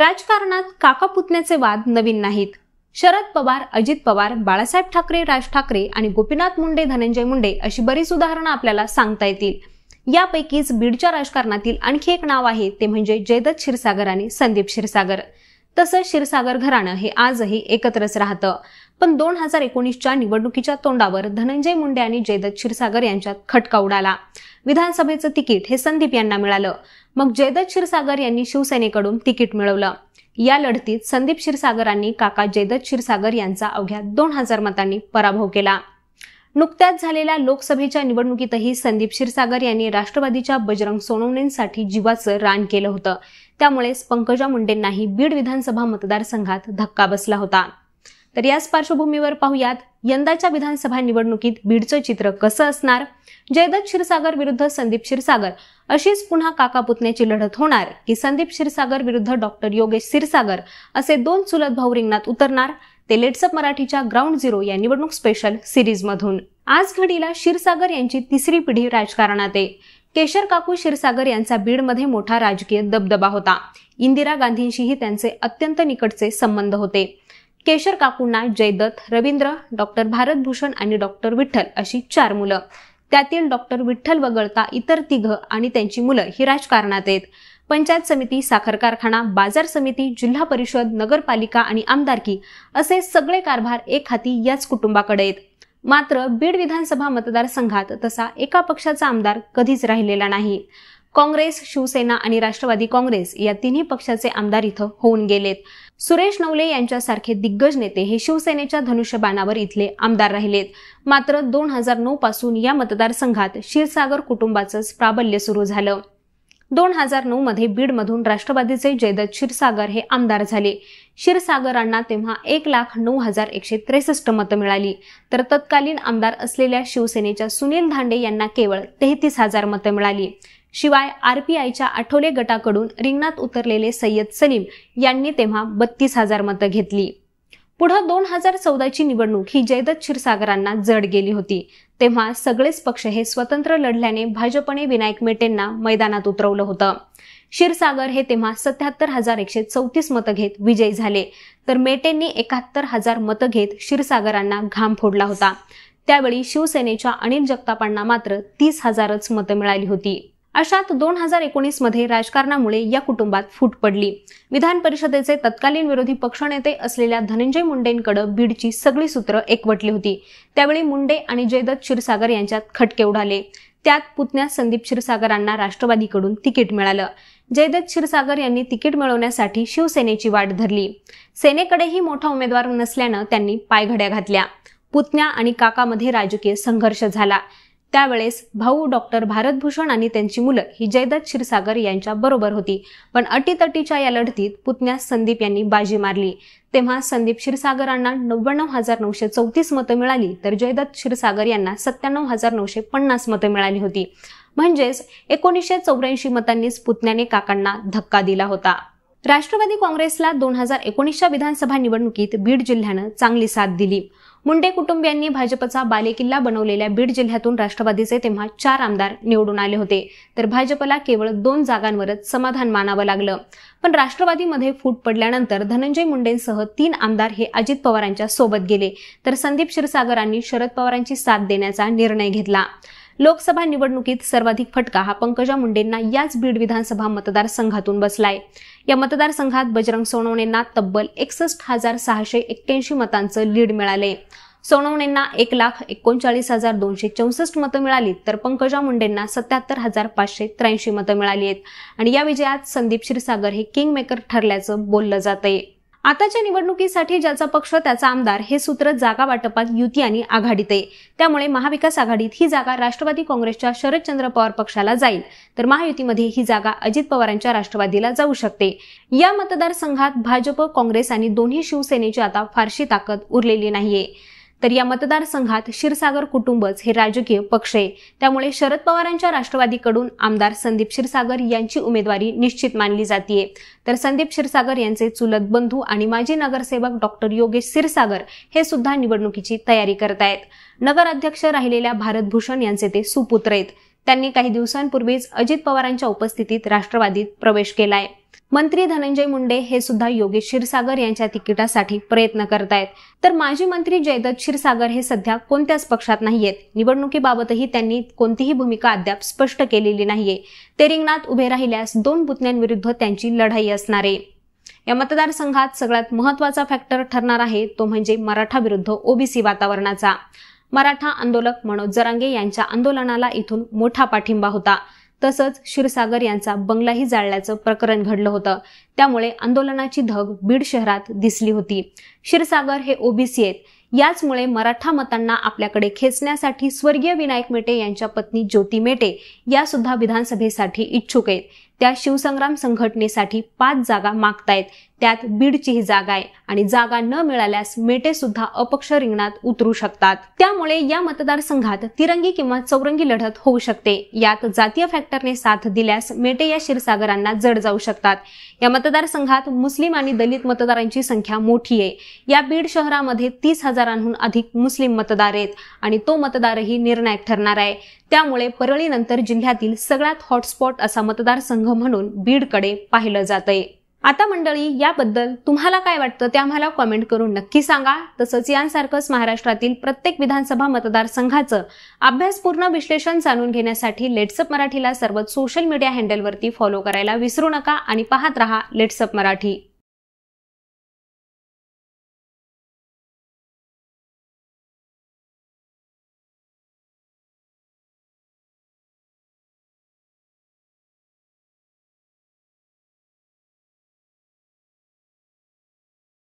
राजकारणात काका पुतण्याचे वाद नवीन नाहीत शरद पवार अजित पवार बाळासाहेब ठाकरे राज ठाकरे आणि गोपीनाथ मुंडे धनंजय मुंडे अशी बरीच उदाहरणं आपल्याला सांगता येतील यापैकीच बीडच्या राजकारणातील आणखी एक नाव आहे ते म्हणजे जयदत्त क्षीरसागर आणि संदीप क्षीरसागर तसंच क्षीरसागर घराणं हे आजही एकत्रच राहतं पण दोन हजार एकोणीसच्या निवडणुकीच्या तोंडावर धनंजय मुंडे आणि जयदत्त क्षीरसागर यांच्यात खटका उडाला विधानसभेचं तिकीट हे संदीप यांना मिळालं मग जयदत्त क्षीरसागर यांनी शिवसेनेकडून तिकीट मिळवलं या लढतीत संदीप क्षीरसागरांनी काका जयदत्त क्षीरसागर यांचा अवघ्या दोन हजार मतांनी पराभव केला नुकत्याच झालेल्या लोकसभेच्या निवडणुकीतही संदीप क्षीरसागर यांनी राष्ट्रवादीच्या बजरंग सोनवणेंसाठी जीवाचं रान केलं होतं त्यामुळेच पंकजा मुंडेंनाही बीड विधानसभा मतदारसंघात धक्का बसला होता तर याच पार्श्वभूमीवर पाहूयात यंदाच्या विधानसभा निवडणुकीत बीडचं चित्र कसं असणार जयदत्त क्षीरसागर विरुद्ध संदीप क्षीरसागर अशीच पुन्हा काका पुतण्याची लढत होणार की संदीप क्षीरसागर विरुद्ध डॉक्टर योगेश क्षीरसागर असे दोन चुलत भाऊ रिंगणात उतरणार ते लेट्सअप मराठीच्या ग्राउंड झिरो या निवडणूक स्पेशल सिरीजमधून आज घडीला क्षीरसागर यांची तिसरी पिढी राजकारणात आहे केशर काकू क्षीरसागर यांचा बीडमध्ये मोठा राजकीय दबदबा होता इंदिरा गांधींशीही त्यांचे अत्यंत निकटचे संबंध होते केशर काकूंना जयदत्त रवींद्र डॉक्टर भारतभूषण आणि डॉक्टर विठ्ठल अशी चार मुलं त्यातील डॉक्टर विठ्ठल वगळता इतर तिघ आणि त्यांची मुलं ही राजकारणात आहेत पंचायत समिती साखर कारखाना बाजार समिती जिल्हा परिषद नगरपालिका आणि आमदारकी असे सगळे कारभार एक हाती याच कुटुंबाकडे आहेत मात्र बीड विधानसभा मतदारसंघात तसा एका पक्षाचा आमदार कधीच राहिलेला नाही काँग्रेस शिवसेना आणि राष्ट्रवादी काँग्रेस या तिन्ही पक्षाचे आमदार इथं होऊन गेलेत सुरेश नवले यांच्यासारखे दिग्गज नेते हे शिवसेनेच्या धनुष्यबाणावर इथले आमदार राहिलेत मात्र दोन हजार नऊ पासून या मतदारसंघात क्षीरसागर कुटुंबाचंच प्राबल्य सुरू झालं दोन हजार नऊ मध्ये बीडमधून राष्ट्रवादीचे जयदत क्षीरसागर हे आमदार झाले क्षीरसागरांना तेव्हा एक लाख नऊ हजार एकशे त्रेसष्ट मतं मिळाली तर तत्कालीन आमदार असलेल्या शिवसेनेच्या सुनील धांडे यांना केवळ तेहतीस हजार मतं मिळाली शिवाय आरपीआयच्या आठवले गटाकडून रिंगणात उतरलेले सय्यद सलीम यांनी तेव्हा बत्तीस हजार मतं घेतली पुढं दोन हजार चौदाची निवडणूक ही जयदत क्षीरसागरांना जड गेली होती तेव्हा सगळेच पक्ष हे स्वतंत्र लढल्याने भाजपने विनायक मेटेंना मैदानात उतरवलं होतं क्षीरसागर हे तेव्हा सत्याहत्तर हजार एकशे चौतीस मतं घेत विजयी झाले तर मेटेंनी एकाहत्तर हजार मतं घेत क्षीरसागरांना घाम फोडला होता त्यावेळी शिवसेनेच्या अनिल जगतापांना मात्र तीस हजारच मतं मिळाली होती अशात दोन हजार एकोणीस मध्ये राजकारणामुळे या कुटुंबात फूट पडली विधान परिषदेचे तत्कालीन विरोधी पक्षनेते असलेल्या धनंजय मुंडेंकडे बीडची सगळी सूत्र एकवटली होती त्यावेळी मुंडे आणि जयदत्त क्षीरसागर यांच्यात खटके उडाले त्यात पुतण्या संदीप क्षीरसागरांना राष्ट्रवादीकडून तिकीट मिळालं जयदत्त क्षीरसागर यांनी तिकीट मिळवण्यासाठी शिवसेनेची वाट धरली सेनेकडेही मोठा उमेदवार नसल्यानं त्यांनी पायघड्या घातल्या पुतण्या आणि काकामध्ये राजकीय संघर्ष झाला त्यावेळेस भाऊ डॉक्टर भारतभूषण आणि त्यांची मुलं ही जयदत्त क्षीरसागर यांच्या बरोबर होती पण अटीतटीच्या या लढतीत पुतण्यास संदीप यांनी बाजी मारली तेव्हा संदीप क्षीरसागरांना नव्याण्णव हजार नऊशे चौतीस मतं मिळाली तर जयदत्त क्षीरसागर यांना सत्त्याण्णव हजार नऊशे पन्नास मतं मिळाली होती म्हणजेच एकोणीसशे चौऱ्याऐंशी मतांनीच पुतण्याने काकांना धक्का दिला होता राष्ट्रवादी काँग्रेसला दोन हजार एकोणीसच्या विधानसभा निवडणुकीत बीड जिल्ह्यानं चांगली साथ दिली मुंडे कुटुंबियांनी भाजपचा बालेकिल्ला बनवलेल्या बीड जिल्ह्यातून राष्ट्रवादीचे तेव्हा चार आमदार निवडून आले होते तर भाजपला केवळ दोन जागांवरच समाधान मानावं लागलं पण राष्ट्रवादीमध्ये फूट पडल्यानंतर धनंजय मुंडेंसह तीन आमदार हे अजित पवारांच्या सोबत गेले तर संदीप क्षीरसागरांनी शरद पवारांची साथ देण्याचा निर्णय घेतला लोकसभा निवडणुकीत सर्वाधिक फटका हा पंकजा मुंडेंना याच बीड विधानसभा मतदारसंघातून बसलाय या मतदारसंघात बजरंग सोनवणेंना तब्बल एकसष्ट हजार सहाशे एक्क्याऐंशी मतांचं लीड मिळाले सोनवणेंना एक लाख एकोणचाळीस हजार दोनशे चौसष्ट मतं मिळाली तर पंकजा मुंडेंना सत्याहत्तर हजार पाचशे त्र्याऐंशी मतं मिळाली आहेत आणि या विजयात संदीप क्षीरसागर हे किंग मेकर ठरल्याचं बोललं जात आहे आताच्या निवडणुकीसाठी ज्याचा पक्ष त्याचा आमदार हे सूत्र जागा वाटपात युती आणि आघाडीत आहे त्यामुळे महाविकास आघाडीत ही जागा राष्ट्रवादी काँग्रेसच्या शरदचंद्र पवार पक्षाला जाईल तर महायुतीमध्ये ही जागा अजित पवारांच्या राष्ट्रवादीला जाऊ शकते या मतदारसंघात भाजप काँग्रेस आणि दोन्ही शिवसेनेची आता फारशी ताकद उरलेली नाहीये तर या मतदारसंघात क्षीरसागर कुटुंबच हे राजकीय पक्ष आहे त्यामुळे शरद पवारांच्या राष्ट्रवादीकडून आमदार संदीप क्षीरसागर यांची उमेदवारी निश्चित मानली जाते तर संदीप क्षीरसागर यांचे चुलत बंधू आणि माजी नगरसेवक डॉक्टर योगेश क्षीरसागर हे सुद्धा निवडणुकीची तयारी करत करतायत नगराध्यक्ष राहिलेल्या भारत भूषण यांचे ते सुपुत्र आहेत त्यांनी काही दिवसांपूर्वीच अजित पवारांच्या उपस्थितीत राष्ट्रवादीत प्रवेश केलाय मंत्री धनंजय मुंडे हे सुद्धा योगेश क्षीरसागर यांच्या तिकिटासाठी प्रयत्न करतायत तर माजी मंत्री जयदत्त क्षीरसागर हे सध्या कोणत्याच पक्षात नाहीयेत निवडणुकीबाबतही त्यांनी कोणतीही भूमिका अद्याप स्पष्ट केलेली नाहीये ते रिंगणात उभे राहिल्यास दोन पुतण्यांविरुद्ध त्यांची लढाई असणार आहे या मतदारसंघात सगळ्यात महत्वाचा फॅक्टर ठरणार आहे तो म्हणजे मराठा विरुद्ध ओबीसी वातावरणाचा मराठा आंदोलक मनोज जरांगे यांच्या आंदोलनाला इथून मोठा पाठिंबा होता तसंच क्षीरसागर यांचा बंगलाही जाळल्याचं प्रकरण घडलं होतं त्यामुळे आंदोलनाची धग बीड शहरात दिसली होती क्षीरसागर हे ओबीसी आहेत याचमुळे मराठा मतांना आपल्याकडे खेचण्यासाठी स्वर्गीय विनायक मेटे यांच्या पत्नी ज्योती मेटे या सुद्धा विधानसभेसाठी इच्छुक आहेत त्या शिवसंग्राम संघटनेसाठी पाच जागा मागतायत त्यात बीडची ही जागा आहे आणि जागा न मिळाल्यास मेटे सुद्धा अपक्ष रिंगणात उतरू शकतात त्यामुळे या मतदारसंघात तिरंगी किंवा चौरंगी लढत होऊ शकते यात जातीय फॅक्टरने साथ दिल्यास मेटे या क्षीरसागरांना जड जाऊ शकतात या मतदारसंघात मुस्लिम आणि दलित मतदारांची संख्या मोठी आहे या बीड शहरामध्ये तीस हजारांहून अधिक मुस्लिम मतदार आहेत आणि तो मतदारही निर्णायक ठरणार आहे त्यामुळे परळीनंतर जिल्ह्यातील सगळ्यात हॉटस्पॉट असा मतदारसंघ म्हणून बीडकडे पाहिलं जात आहे आता मंडळी याबद्दल तुम्हाला काय वाटतं ते आम्हाला कॉमेंट करून नक्की सांगा तसंच यांसारखंच महाराष्ट्रातील प्रत्येक विधानसभा मतदारसंघाचं अभ्यासपूर्ण विश्लेषण जाणून घेण्यासाठी लेट्सअप मराठीला सर्व सोशल मीडिया हँडलवरती फॉलो करायला विसरू नका आणि पाहत रहा लेट्सअप मराठी